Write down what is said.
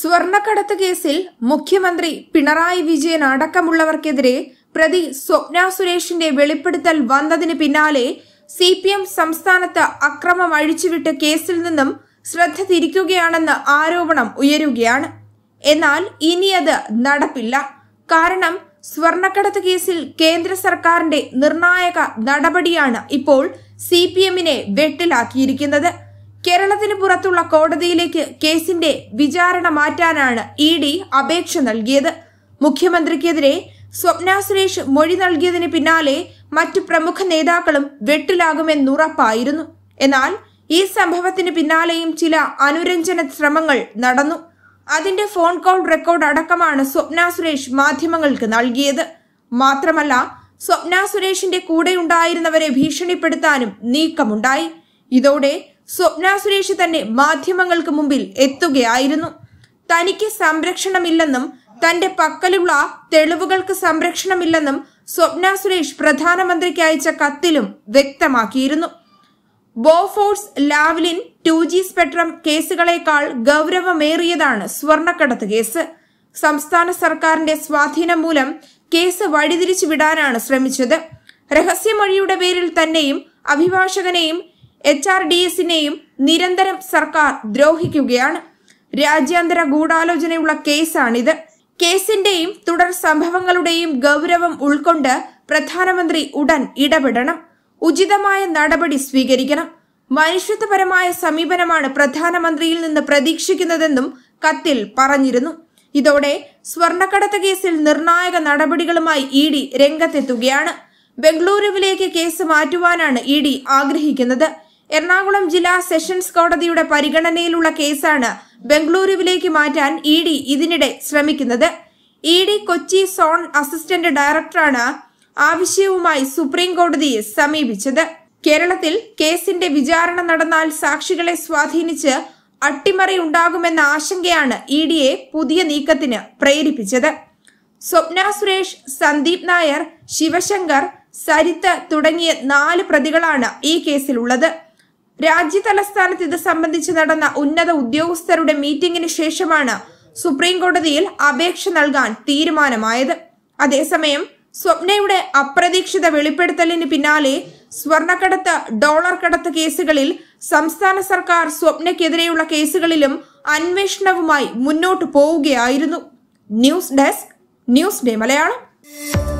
സ്വർണക്കടത്ത് കേസിൽ മുഖ്യമന്ത്രി പിണറായി വിജയൻ അടക്കമുള്ളവർക്കെതിരെ പ്രതി സ്വപ്ന സുരേഷിന്റെ വെളിപ്പെടുത്തൽ വന്നതിന് പിന്നാലെ സി പി എം സംസ്ഥാനത്ത് അക്രമം അഴിച്ചുവിട്ട് കേസിൽ നിന്നും ശ്രദ്ധ തിരിക്കുകയാണെന്ന ആരോപണം ഉയരുകയാണ് എന്നാൽ ഇനി അത് നടപ്പില്ല കാരണം സ്വർണക്കടത്ത് കേസിൽ കേന്ദ്ര സർക്കാരിന്റെ നിർണായക നടപടിയാണ് ഇപ്പോൾ സി പി എമ്മിനെ വെട്ടിലാക്കിയിരിക്കുന്നത് കേരളത്തിന് പുറത്തുള്ള കോടതിയിലേക്ക് കേസിന്റെ വിചാരണ മാറ്റാനാണ് ഇ ഡി അപേക്ഷ നൽകിയത് മുഖ്യമന്ത്രിക്കെതിരെ സ്വപ്ന സുരേഷ് മൊഴി നൽകിയതിന് പിന്നാലെ മറ്റു പ്രമുഖ നേതാക്കളും വെട്ടിലാകുമെന്നുറപ്പായിരുന്നു എന്നാൽ ഈ സംഭവത്തിന് പിന്നാലെയും ചില അനുരഞ്ജന ശ്രമങ്ങൾ നടന്നു അതിന്റെ ഫോൺ കോൾ റെക്കോർഡ് അടക്കമാണ് സ്വപ്ന സുരേഷ് മാധ്യമങ്ങൾക്ക് നൽകിയത് മാത്രമല്ല സ്വപ്ന സുരേഷിന്റെ കൂടെയുണ്ടായിരുന്നവരെ ഭീഷണിപ്പെടുത്താനും നീക്കമുണ്ടായി ഇതോടെ സ്വപ്ന സുരേഷ് തന്നെ മാധ്യമങ്ങൾക്ക് മുമ്പിൽ എത്തുകയായിരുന്നു തനിക്ക് സംരക്ഷണമില്ലെന്നും തന്റെ പക്കലുള്ള തെളിവുകൾക്ക് സംരക്ഷണമില്ലെന്നും സ്വപ്ന സുരേഷ് പ്രധാനമന്ത്രിക്ക് അയച്ച കത്തിലും വ്യക്തമാക്കിയിരുന്നു Bofors Lavalin two G spectrum കേസുകളേക്കാൾ ഗൗരവമേറിയതാണ് സ്വർണക്കടത്ത് കേസ് സംസ്ഥാന സർക്കാരിന്റെ സ്വാധീനം മൂലം കേസ് വഴിതിരിച്ചു വിടാനാണ് ശ്രമിച്ചത് രഹസ്യമൊഴിയുടെ പേരിൽ തന്നെയും അഭിഭാഷകനെയും എച്ച് ആർ ഡി എസിനെയും നിരന്തരം സർക്കാർ ദ്രോഹിക്കുകയാണ് രാജ്യാന്തര ഗൂഢാലോചനയുള്ള കേസാണിത് കേസിന്റെയും തുടർ സംഭവങ്ങളുടെയും ഗൗരവം ഉൾക്കൊണ്ട് പ്രധാനമന്ത്രി ഉടൻ ഇടപെടണം ഉചിതമായ നടപടി സ്വീകരിക്കണം മനുഷ്യത്വപരമായ സമീപനമാണ് പ്രധാനമന്ത്രിയിൽ നിന്ന് പ്രതീക്ഷിക്കുന്നതെന്നും കത്തിൽ പറഞ്ഞിരുന്നു ഇതോടെ സ്വർണക്കടത്ത് കേസിൽ നിർണായക നടപടികളുമായി ഇ ഡി രംഗത്തെത്തുകയാണ് ബംഗളൂരുവിലേക്ക് കേസ് മാറ്റുവാനാണ് ഇ ഡി ആഗ്രഹിക്കുന്നത് എറണാകുളം ജില്ലാ സെഷൻസ് കോടതിയുടെ പരിഗണനയിലുള്ള കേസാണ് ബംഗളൂരുവിലേക്ക് മാറ്റാൻ ഇ ഡി ഇതിനിടെ ശ്രമിക്കുന്നത് E D Kochi zone assistant ഡയറക്ടറാണ് ആവശ്യവുമായി സുപ്രീം കോടതിയെ സമീപിച്ചത് കേരളത്തിൽ കേസിന്റെ വിചാരണ നടന്നാൽ സാക്ഷികളെ സ്വാധീനിച്ച് അട്ടിമറി ഉണ്ടാകുമെന്ന ആശങ്കയാണ് ഇ ഡിയെ പുതിയ നീക്കത്തിന് പ്രേരിപ്പിച്ചത് സ്വപ്ന സുരേഷ് സന്ദീപ് നായർ ശിവശങ്കർ സരിത്ത് തുടങ്ങിയ നാല് പ്രതികളാണ് ഈ കേസിലുള്ളത് രാജ്യ തലസ്ഥാനത്ത് ഇത് സംബന്ധിച്ച് നടന്ന ഉന്നത ഉദ്യോഗസ്ഥരുടെ മീറ്റിംഗിന് ശേഷമാണ് സുപ്രീം കോടതിയിൽ അപേക്ഷ നൽകാൻ തീരുമാനമായത് അതേസമയം സ്വപ്നയുടെ അപ്രതീക്ഷിത വെളിപ്പെടുത്തലിന് പിന്നാലെ സ്വർണക്കടത്ത് ഡോളർ കടത്ത് കേസുകളിൽ സംസ്ഥാന സർക്കാർ സ്വപ്നയ്ക്കെതിരെയുള്ള കേസുകളിലും അന്വേഷണവുമായി മുന്നോട്ടു പോവുകയായിരുന്നു news desk News Day Malayalam